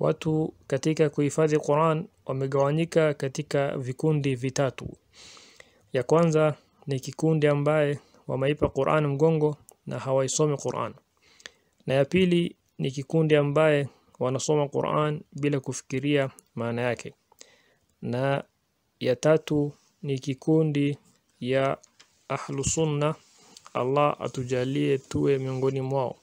Watu katika kuhifadhi Quran wamegawanyika katika vikundi vitatu. Ya kwanza ni kikundi ambaye wameipa Quran mgongo na hawaisomi Quran, na ya pili ni kikundi ambaye wanasoma Quran bila kufikiria maana yake, na ya tatu ni kikundi ya Ahlusunna. Allah atujalie tuwe miongoni mwao.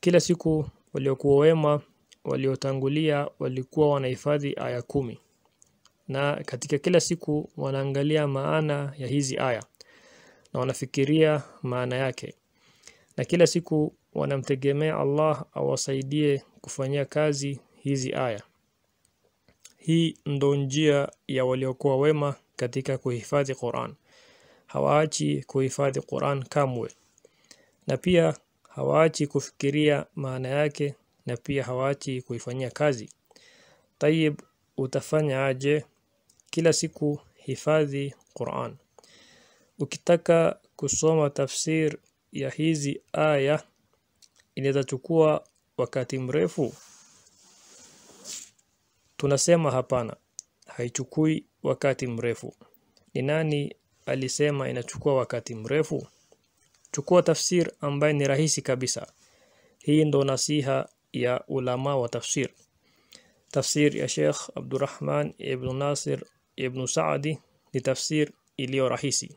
Kila siku waliokuwa wema waliotangulia walikuwa wanahifadhi aya kumi na katika kila siku wanaangalia maana ya hizi aya na wanafikiria maana yake na kila siku wanamtegemea Allah awasaidie kufanyia kazi hizi aya. Hii ndo njia ya waliokuwa wema katika kuhifadhi Qur'an. Hawaachi kuhifadhi Qur'an kamwe. Na pia hawaachi kufikiria maana yake na pia hawaachi kuifanyia kazi. Tayib, utafanya aje? Kila siku hifadhi Quran. Ukitaka kusoma tafsir ya hizi aya inaweza chukua wakati mrefu. Tunasema hapana, haichukui wakati mrefu. Ni nani alisema inachukua wakati mrefu? Chukua tafsir ambayo ni rahisi kabisa. Hii ndo nasiha يا علماء وتفسير تفسير يا شيخ عبد الرحمن ابن ناصر ابن سعدي لتفسير إليو رحيسي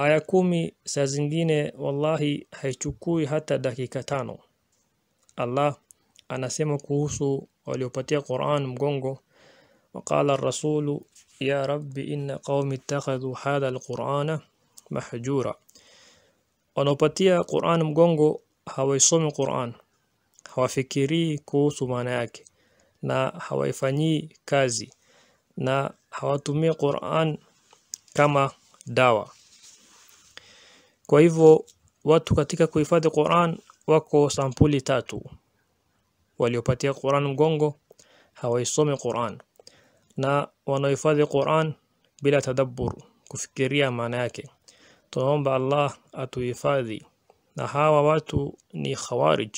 آية كومي سازنجيني والله هيتشكوي حتى دقيقة تانو الله أنا سيما كوسو وليوباتي قرآن مغونغو وقال الرسول يا رب إن قوم اتخذوا هذا القرآن محجورا ونوباتي قرآن مغونغو هاوي صوم القرآن hawafikirii kuhusu maana yake na hawaifanyii kazi na hawatumii Qur'an kama dawa. Kwa hivyo watu katika kuhifadhi Qur'an wako sampuli tatu. Waliopatia Qur'an mgongo hawaisomi Qur'an na wanaohifadhi Qur'an bila tadabbur, kufikiria maana yake. Tunaomba Allah atuhifadhi na hawa watu ni khawarij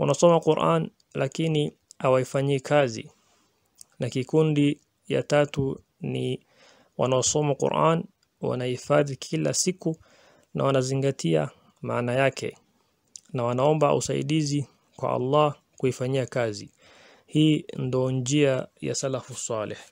wanasoma Qur'an lakini hawaifanyii kazi. Na kikundi ya tatu ni wanaosoma Qur'an wanahifadhi kila siku na wanazingatia maana yake na wanaomba usaidizi kwa Allah kuifanyia kazi. Hii ndo njia ya salafu saleh.